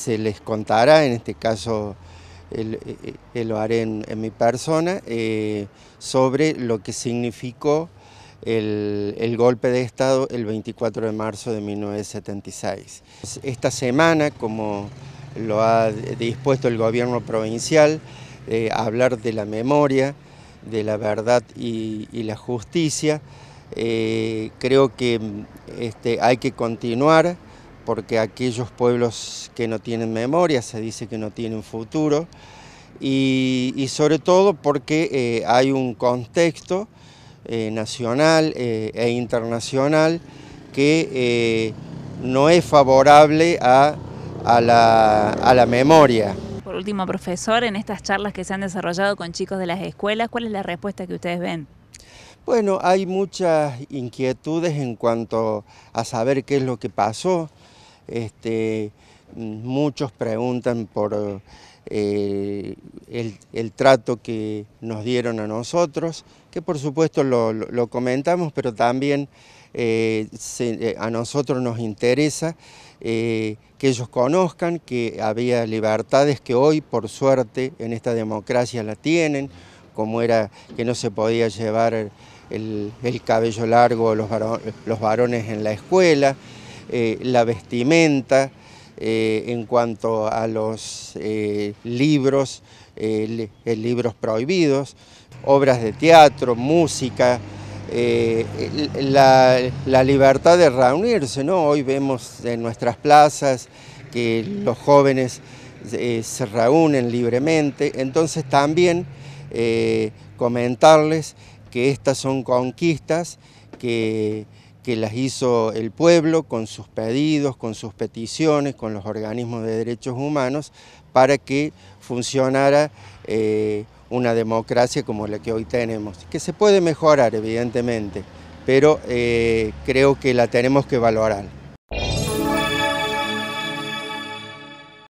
se les contará, en este caso eh, eh, lo haré en, mi persona, eh, sobre lo que significó el, golpe de Estado el 24 de marzo de 1976. Esta semana, como lo ha dispuesto el gobierno provincial, hablar de la memoria, de la verdad y, la justicia, creo que este, hay que continuar porque aquellos pueblos que no tienen memoria se dice que no tienen futuro y, sobre todo porque eh, hay un contexto eh, nacional eh, e internacional que no es favorable a la memoria. Por último, profesor, en estas charlas que se han desarrollado con chicos de las escuelas, ¿cuál es la respuesta que ustedes ven? Bueno, hay muchas inquietudes en cuanto a saber qué es lo que pasó, este, muchos preguntan por eh, el, trato que nos dieron a nosotros, que por supuesto lo, comentamos, pero también eh, eh, a nosotros nos interesa que ellos conozcan que había libertades que hoy, por suerte, en esta democracia la tienen, como era que no se podía llevar el, cabello largo los varones en la escuela, eh, la vestimenta, eh, en cuanto a los eh, libros, libros prohibidos, obras de teatro, música, la, la, libertad de reunirse. ¿no? Hoy vemos en nuestras plazas que los jóvenes se reúnen libremente, entonces también comentarles que estas son conquistas que que las hizo el pueblo con sus pedidos, con sus peticiones, con los organismos de derechos humanos, para que funcionara eh, una democracia como la que hoy tenemos, que se puede mejorar evidentemente, pero eh, creo que la tenemos que valorar.